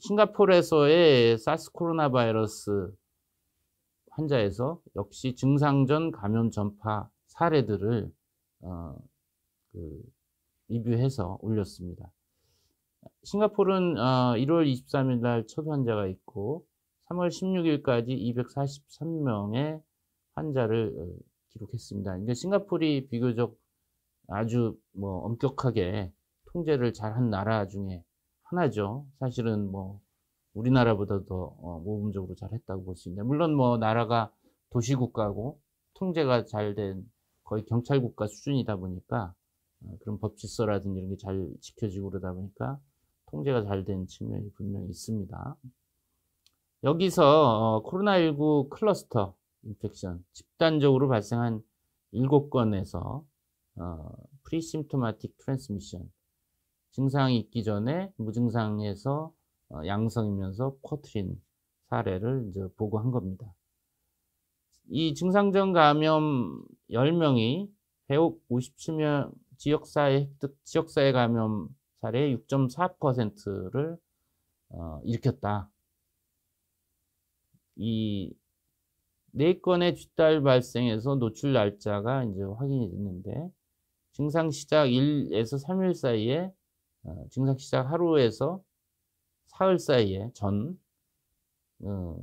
싱가포르에서의 사스 코로나 바이러스 환자에서 역시 증상 전 감염 전파 사례들을 어, 그, 리뷰해서 올렸습니다. 싱가포르는 어, 1월 23일 날첫 환자가 있고 3월 16일까지 243명의 환자를 어, 기록했습니다. 그러니까 싱가포르이 비교적 아주 뭐 엄격하게 통제를 잘 한 나라 중에 하나죠. 사실은 뭐 우리나라보다 도 어, 모범적으로 잘했다고 볼 수 있는데 물론 뭐 나라가 도시국가고 통제가 잘 된 거의 경찰국가 수준이다 보니까 어, 그런 법 질서라든지 이런 게 잘 지켜지고 그러다 보니까 통제가 잘 된 측면이 분명히 있습니다. 여기서 어, 코로나19 클러스터 인펙션 집단적으로 발생한 7건에서 어, 프리심토마틱 트랜스미션 증상이 있기 전에 무증상에서 어, 양성이면서 퍼트린 사례를 이제 보고한 겁니다. 이 증상전 감염 10명이 해옥 57명 지역사회 획득, 지역사회 감염 사례의 6.4%를 어, 일으켰다. 이 네 건의 쥐딸 발생에서 노출 날짜가 이제 확인이 됐는데 증상 시작 1에서 3일 사이에 어, 증상 시작 하루에서 사흘 사이에 전 어,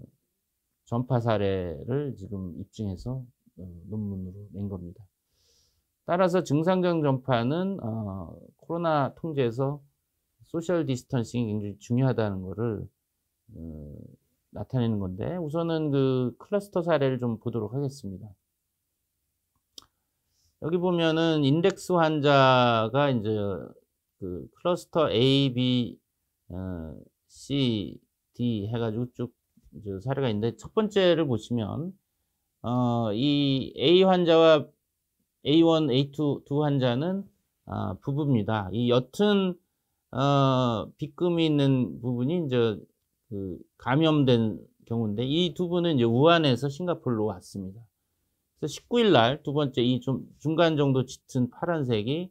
전파 사례를 지금 입증해서 어, 논문으로 낸 겁니다. 따라서 증상적 전파는 어, 코로나 통제에서 소셜 디스턴싱이 굉장히 중요하다는 것을 어, 나타내는 건데 우선은 그 클러스터 사례를 좀 보도록 하겠습니다. 여기 보면은 인덱스 환자가 이제 그 클러스터 A, B, 어, C, D 해가지고 쭉 사례가 있는데 첫 번째를 보시면 어, 이 A 환자와 A1, A2 두 환자는 아, 부부입니다. 이 옅은 어, 빗금이 있는 부분이 이제 그 감염된 경우인데 이 두 분은 이제 우한에서 싱가폴로 왔습니다. 그래서 19일 날 두 번째 이 좀 중간 정도 짙은 파란색이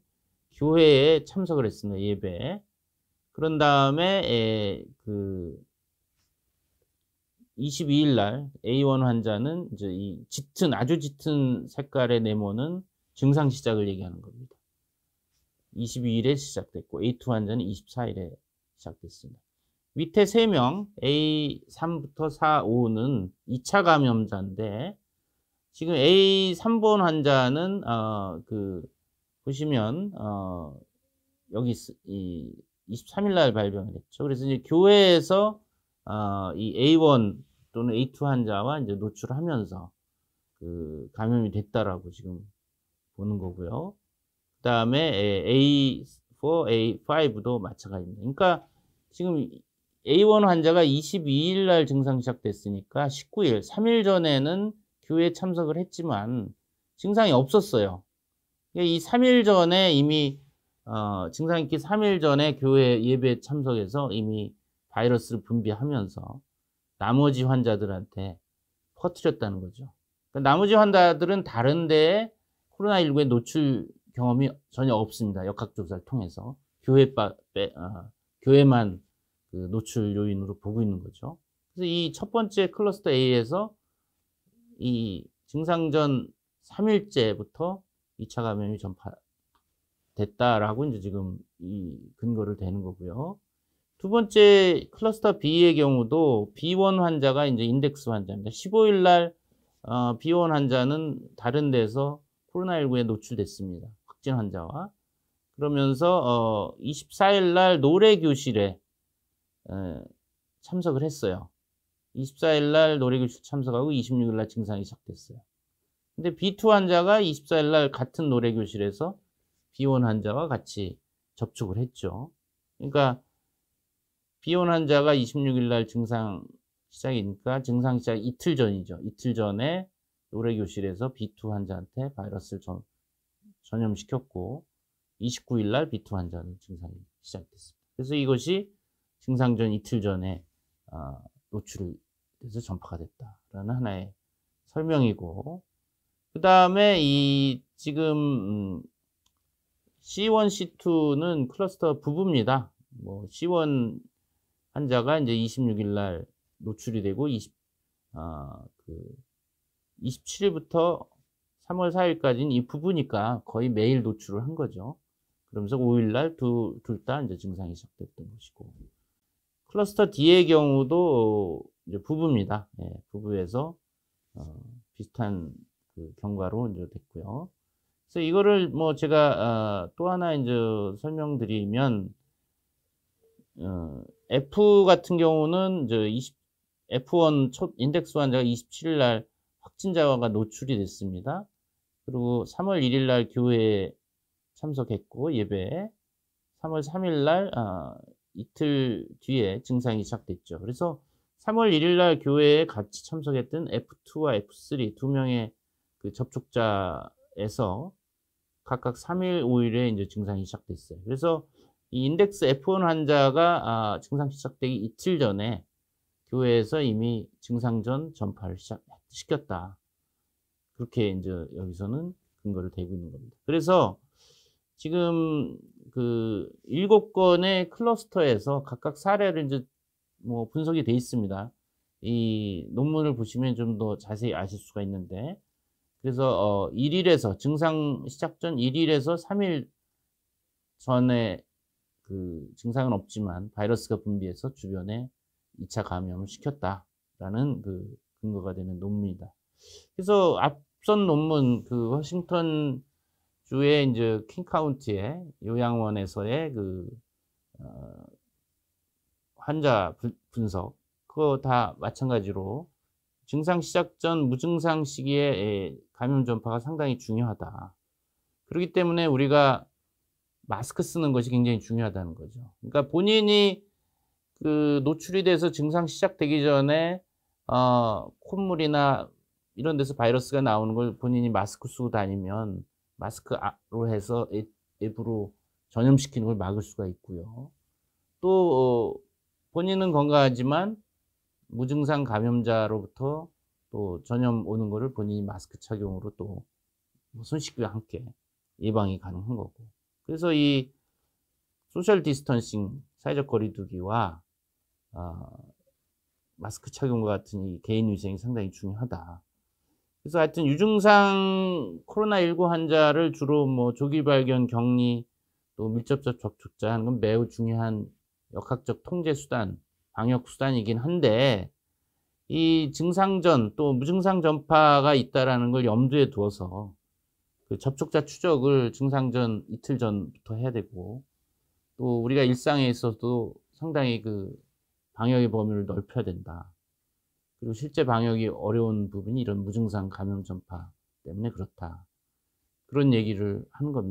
교회에 참석을 했습니다. 예배. 그런 다음에 에, 예, 그 22일 날 A1 환자는 이제 이 짙은 아주 짙은 색깔의 네모는 증상 시작을 얘기하는 겁니다. 22일에 시작됐고 A2 환자는 24일에 시작됐습니다. 밑에 세 명 A3부터 4, 5는 2차 감염자인데 지금 A3번 환자는 어, 그 보시면 어, 여기 이 23일 날 발병을 했죠. 그래서 이제 교회에서 어, 이 A1 또는 A2 환자와 이제 노출하면서 그 감염이 됐다라고 지금 보는 거고요. 그다음에 A4, A5도 마찬가지입니다. 그러니까 지금 A1 환자가 22일 날 증상 시작됐으니까 19일, 3일 전에는 교회에 참석을 했지만 증상이 없었어요. 이 3일 전에 이미 어, 증상 있기 3일 전에 교회 예배 참석해서 이미 바이러스를 분비하면서 나머지 환자들한테 퍼뜨렸다는 거죠. 그러니까 나머지 환자들은 다른데 코로나19에 노출 경험이 전혀 없습니다. 역학조사를 통해서 교회 바, 빼, 어, 교회만 그 노출 요인으로 보고 있는 거죠. 그래서 이 첫 번째 클러스터 A에서 이 증상 전 3일째부터 2차 감염이 전파됐다라고 이제 지금 이 근거를 대는 거고요. 두 번째 클러스터 B의 경우도 B1 환자가 이제 인덱스 환자입니다. 15일 날 어, B1 환자는 다른 데서 코로나19에 노출됐습니다. 확진 환자와. 그러면서 어, 24일 날 노래 교실에 참석을 했어요. 24일 날 노래 교실 참석하고 26일 날 증상이 시작됐어요. 근데 B2 환자가 24일 날 같은 노래교실에서 B1 환자와 같이 접촉을 했죠. 그러니까 B1 환자가 26일 날 증상 시작이니까 증상 시작 이틀 전이죠. 이틀 전에 노래교실에서 B2 환자한테 바이러스를 전, 염시켰고 29일 날 B2 환자는 증상이 시작됐습니다. 그래서 이것이 증상 전 이틀 전에 어, 노출이 돼서 전파가 됐다라는 하나의 설명이고 그 다음에 이 지금 C1, 음, C2는 클러스터 부부입니다. 뭐 C1 환자가 이제 26일 날 노출이 되고 20, 아, 그 27일부터 3월 4일까지는 이 부부니까 거의 매일 노출을 한 거죠. 그러면서 5일 날둘 둘 다 이제 증상이 시작됐던 것이고 클러스터 D의 경우도 이제 부부입니다. 예, 부부에서 어, 비슷한 그 경과로 이제 됐고요. 그래서 이거를 뭐 제가 어, 또 하나 이제 설명드리면 어, F 같은 경우는 이제 20, F1 첫 인덱스 환자가 27일 날 확진자가 와 노출이 됐습니다. 그리고 3월 1일 날 교회에 참석했고 예배에 3월 3일 날 아, 이틀 뒤에 증상이 시작됐죠. 그래서 3월 1일 날 교회에 같이 참석했던 F2와 F3 두 명의 그 접촉자에서 각각 3일, 5일에 이제 증상이 시작됐어요. 그래서 이 인덱스 F1 환자가 아, 증상 시작되기 이틀 전에 교회에서 이미 증상전 전파를 시작시켰다. 그렇게 이제 여기서는 근거를 대고 있는 겁니다. 그래서 지금 그 일곱 건의 클러스터에서 각각 사례를 이제 뭐 분석이 돼 있습니다. 이 논문을 보시면 좀 더 자세히 아실 수가 있는데 그래서 어 1일에서 증상 시작 전 1일에서 3일 전에 그 증상은 없지만 바이러스가 분비해서 주변에 2차 감염을 시켰다라는 그 근거가 되는 논문이다. 그래서 앞선 논문 그 워싱턴 주의 이제 킹 카운티의 요양원에서의 그 어, 환자 분석 그거 다 마찬가지로 증상 시작 전 무증상 시기에 감염 전파가 상당히 중요하다. 그렇기 때문에 우리가 마스크 쓰는 것이 굉장히 중요하다는 거죠. 그러니까 본인이 그 노출이 돼서 증상 시작되기 전에 어, 콧물이나 이런 데서 바이러스가 나오는 걸 본인이 마스크 쓰고 다니면 마스크로 해서 앱으로 전염시키는 걸 막을 수가 있고요. 또 어, 본인은 건강하지만 무증상 감염자로부터 또 전염 오는 거를 본인이 마스크 착용으로 또 뭐 손씻기와 함께 예방이 가능한 거고. 그래서 이 소셜 디스턴싱, 사회적 거리두기와 어, 마스크 착용과 같은 이 개인 위생이 상당히 중요하다. 그래서 하여튼 유증상 코로나19 환자를 주로 뭐 조기 발견, 격리, 또 밀접 접촉자 하는 건 매우 중요한 역학적 통제 수단 방역수단이긴 한데 이 증상전 또 무증상 전파가 있다라는 걸 염두에 두어서 그 접촉자 추적을 증상전 이틀 전부터 해야 되고 또 우리가 일상에 있어서도 상당히 그 방역의 범위를 넓혀야 된다. 그리고 실제 방역이 어려운 부분이 이런 무증상 감염 전파 때문에 그렇다. 그런 얘기를 하는 겁니다.